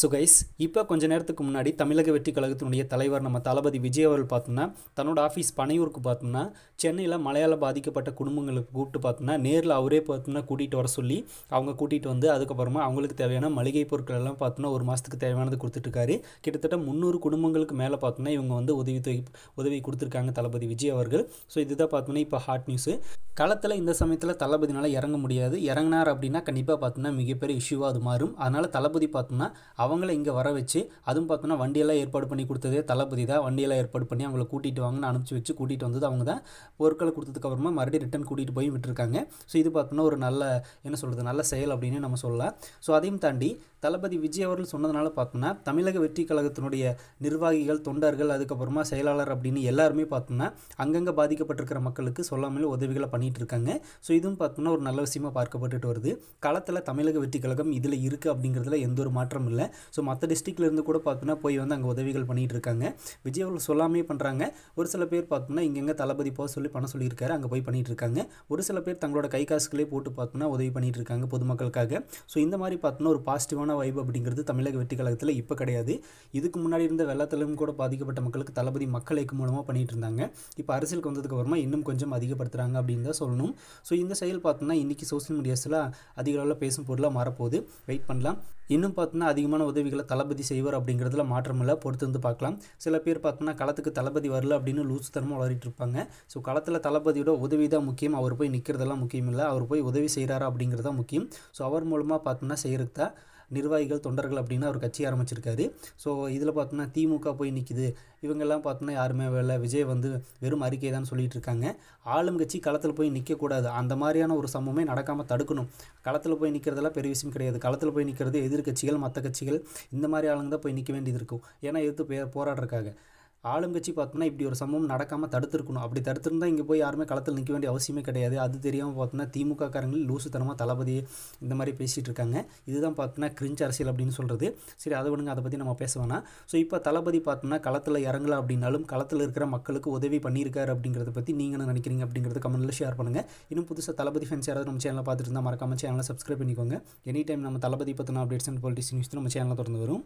so guys இப்போ கொஞ்ச நேரத்துக்கு முன்னாடி தமிழக வெற்றி கழகத்தினுடைய தலைவர் நம்ம தளபதி விஜய் அவர்கள் பார்த்தோம்னா தன்னோட ஆஃபீஸ் பனையூருக்கு பார்த்தோம்னா சென்னையில் மலையாள பாதிக்கப்பட்ட குடும்பங்களுக்கு கூப்பிட்டு பார்த்தோம்னா நேரில் அவரே பார்த்தோம்னா கூட்டிகிட்டு வர சொல்லி அவங்க கூட்டிகிட்டு வந்து அதுக்கப்புறமா அவங்களுக்கு தேவையான மளிகை பொருட்கள் எல்லாம் பார்த்தோம்னா ஒரு மாதத்துக்கு தேவையானது கொடுத்துட்ருக்காரு கிட்டத்தட்ட முந்நூறு குடும்பங்களுக்கு மேலே பார்த்தோம்னா இவங்க வந்து உதவி தொகை உதவி கொடுத்துருக்காங்க தளபதி விஜய் அவர்கள் ஸோ இதுதான் பார்த்தோம்னா இப்போ ஹாட் நியூஸு களத்தில் இந்த சமயத்தில் தளபதினால் இறங்க முடியாது இறங்கினார் அப்படின்னா கண்டிப்பாக பார்த்தோம்னா மிகப்பெரிய இஷ்யூவாக அது மாறும் அதனால் தளபதி பார்த்தோம்னா அவங்கள இங்கே வர வச்சு அதுவும் பார்த்தோன்னா வண்டியெல்லாம் ஏற்பாடு பண்ணி கொடுத்ததே தளபதி தான் வண்டியெல்லாம் ஏற்பாடு பண்ணி அவங்கள கூட்டிகிட்டு வாங்கன்னு அனுப்பிச்சி வச்சு கூட்டிகிட்டு வந்தது அவங்க தான் பொருட்களை கொடுத்ததுக்கப்புறமா மறுபடியும் ரிட்டன் கூட்டிகிட்டு போய் விட்டுருக்காங்க ஸோ இது பார்த்தோன்னா ஒரு நல்ல என்ன சொல்கிறது நல்ல செயல் அப்படின்னு நம்ம சொல்லலாம் ஸோ அதையும் தாண்டி தளபதி விஜய் அவர்கள் சொன்னதுனால பார்த்தோம்னா தமிழக வெற்றி கழகத்தினுடைய நிர்வாகிகள் தொண்டர்கள் அதுக்கப்புறமா செயலாளர் அப்படின்னு எல்லாருமே பார்த்தோம்னா அங்கங்கே பாதிக்கப்பட்டிருக்கிற மக்களுக்கு சொல்லாமல் உதவிகளை பண்ணிகிட்டு இருக்காங்க ஸோ இதுவும் பார்த்தோம்னா ஒரு நல்ல விஷயமா பார்க்கப்பட்டுட்டு வருது களத்தில் தமிழக வெற்றி கழகம் இதில் இருக்குது அப்படிங்கிறதுல எந்த ஒரு மாற்றம் இல்லை ஸோ மற்ற டிஸ்ட்ரிக்ட்லேருந்து கூட பார்த்தோன்னா போய் வந்து அங்கே உதவிகள் பண்ணிகிட்டு இருக்காங்க விஜய் அவர்கள் சொல்லாமே பண்ணுறாங்க ஒரு சில பேர் பார்த்தோம்னா இங்கெங்கே தளபதி போக சொல்லி பண்ண சொல்லியிருக்காரு அங்கே போய் பண்ணிகிட்டு இருக்காங்க ஒரு சில பேர் தங்களோட கை காசுகளே போட்டு பார்த்தோம்னா உதவி பண்ணிகிட்டு இருக்காங்க பொதுமக்களுக்காக ஸோ இந்த மாதிரி பார்த்தோம்னா ஒரு பாசிட்டிவான வைப் அப்படிங்கிறது தமிழக வெற்றி கழகத்தில் இப்போ கிடையாது இதுக்கு முன்னாடி இருந்த வெள்ளத்திலும் கூட பாதிக்கப்பட்ட மக்களுக்கு தளபதி மக்கள் இயக்கம் மூலமாக பண்ணிகிட்டு இருந்தாங்க இப்போ அரசியலுக்கு வந்ததுக்கு அப்புறமா இன்னும் கொஞ்சம் அதிகப்படுத்துகிறாங்க அப்படின்னு தான் சொல்லணும் ஸோ இந்த செயல் பார்த்தோம்னா இன்றைக்கி சோசியல் மீடியாஸில் அதிக அளவில் பேசும் பொருளாக மாறப்போகுது வெயிட் பண்ணலாம் இன்னும் பார்த்தோன்னா அதிகமான உதவிகளை தளபதி செய்வார் அப்படிங்கிறதுல மாற்றமில்லை பொறுத்து வந்து பார்க்கலாம் சில பேர் பார்த்தோன்னா களத்துக்கு தளபதி வரல அப்படின்னு லூஸ் தரமாக வளரிட்டு இருப்பாங்க ஸோ களத்தில் தளபதியோட உதவி தான் முக்கியம் அவர் போய் நிற்கிறதெல்லாம் முக்கியம் இல்லை அவர் போய் உதவி செய்கிறாரா அப்படிங்கிறது தான் முக்கியம் ஸோ அவர் மூலமாக பார்த்தோம்னா செய்கிறதுக்கு தான் நிர்வாகிகள் தொண்டர்கள் அப்படின்னு அவர் கட்சி ஆரம்பிச்சிருக்காரு ஸோ இதில் பார்த்தோம்னா திமுக போய் நிற்கிது இவங்கெல்லாம் பார்த்தோன்னா யாருமே வேலை விஜய் வந்து வெறும் அறிக்கை தான் சொல்லிகிட்டு இருக்காங்க ஆளும் கட்சி களத்தில் போய் நிற்கக்கூடாது அந்த மாதிரியான ஒரு சம்பவமே நடக்காமல் தடுக்கணும் களத்தில் போய் நிற்கிறதெல்லாம் பெரிய விஷயம் கிடையாது களத்தில் போய் நிற்கிறது எதிர்கட்சிகள் மற்ற கட்சிகள் இந்த மாதிரி ஆளுங்க தான் போய் நிற்க வேண்டியது இருக்கும் ஏன்னா எதிர்த்து போராடுறக்காக ஆளுங்கட்சி பார்த்தோன்னா இப்படி ஒரு சம்பவம் நடக்காமல் தடுத்துருக்கணும் அப்படி தடுத்திருந்தால் இங்கே போய் யாருமே களத்தில் நிற்க வேண்டிய அவசியமே கிடையாது அது தெரியாமல் பார்த்தோன்னா திமுக லூசு லூசுத்தனமாக தளபதி இந்த மாதிரி பேசிகிட்டு இருக்காங்க இதுதான் பார்த்தோன்னா கிரிஞ்ச் அரசியல் அப்படின்னு சொல்கிறது சரி அதை விடுங்க அதை பற்றி நம்ம பேச வேணாம் ஸோ இப்போ தளபதி பார்த்தோன்னா களத்தில் இறங்கலாம் அப்படின்னாலும் களத்தில் இருக்கிற மக்களுக்கு உதவி பண்ணியிருக்காரு அப்படிங்கிறத பற்றி நீங்கள் என்ன நினைக்கிறீங்க அப்படிங்கிறது கமெண்ட்டில் ஷேர் பண்ணுங்கள் இன்னும் புதுசாக தளபதி ஃபேன்ஸ் யாராவது நம்ம சேனலில் பார்த்துட்டு இருந்தால் மறக்காமல் சேனலை சப்ஸ்கிரைப் பண்ணிக்கோங்க எனி டைம் நம்ம தளபதி பற்றின அப்டேட்ஸ் அண்ட் பாலிட்டிக்ஸ் நியூஸ் நம்ம சேனலில் தொடர்ந்து வரும்